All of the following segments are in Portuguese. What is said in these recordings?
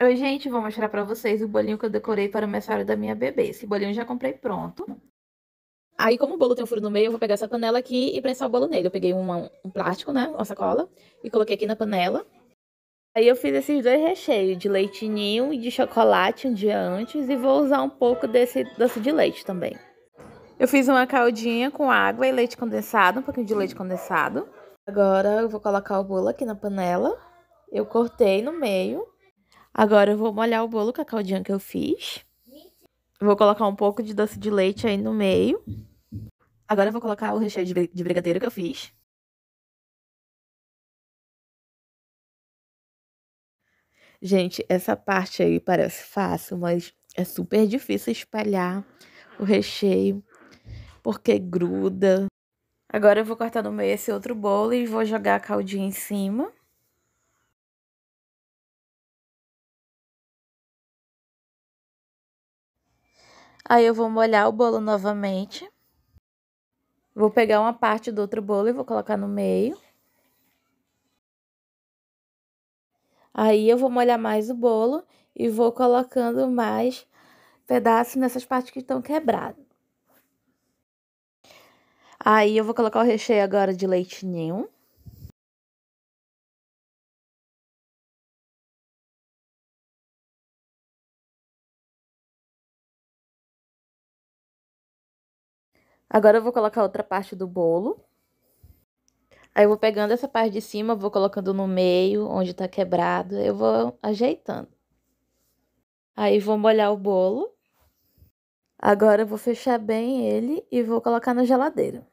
Oi, gente, vou mostrar para vocês o bolinho que eu decorei para o aniversário da minha bebê. Esse bolinho eu já comprei pronto. Aí, como o bolo tem um furo no meio, eu vou pegar essa panela aqui e prensar o bolo nele. Eu peguei uma, um plástico, né, uma sacola, e coloquei aqui na panela. Aí eu fiz esses dois recheios, de leite ninho e de chocolate um dia antes, e vou usar um pouco desse doce de leite também. Eu fiz uma caldinha com água e leite condensado, um pouquinho de leite condensado. Agora eu vou colocar o bolo aqui na panela. Eu cortei no meio Agora eu vou molhar o bolo com a caldinha que eu fiz. Vou colocar um pouco de doce de leite aí no meio. Agora eu vou colocar o recheio de brigadeiro que eu fiz. Gente, essa parte aí parece fácil, mas é super difícil espalhar o recheio, porque gruda. Agora eu vou cortar no meio esse outro bolo e vou jogar a caldinha em cima. Aí eu vou molhar o bolo novamente. Vou pegar uma parte do outro bolo e vou colocar no meio. Aí eu vou molhar mais o bolo e vou colocando mais pedaços nessas partes que estão quebradas. Aí eu vou colocar o recheio agora de leite ninho. Agora eu vou colocar outra parte do bolo. Aí eu vou pegando essa parte de cima, vou colocando no meio, onde tá quebrado, eu vou ajeitando. Aí vou molhar o bolo. Agora eu vou fechar bem ele e vou colocar na geladeira.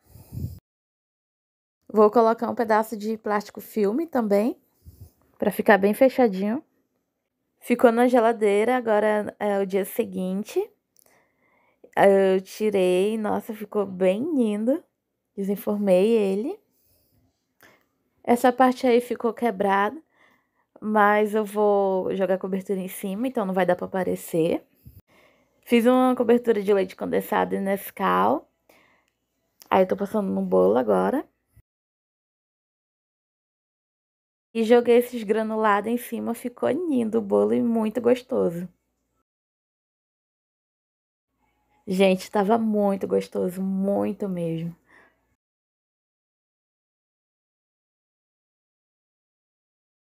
Vou colocar um pedaço de plástico filme também, para ficar bem fechadinho. Ficou na geladeira, agora é o dia seguinte eu tirei, nossa, ficou bem lindo. Desenformei ele. Essa parte aí ficou quebrada, mas eu vou jogar cobertura em cima, então não vai dar para aparecer. Fiz uma cobertura de leite condensado e Nescau. Aí eu tô passando no bolo agora. E joguei esses granulados em cima, ficou lindo o bolo e muito gostoso. Gente, estava muito gostoso, muito mesmo.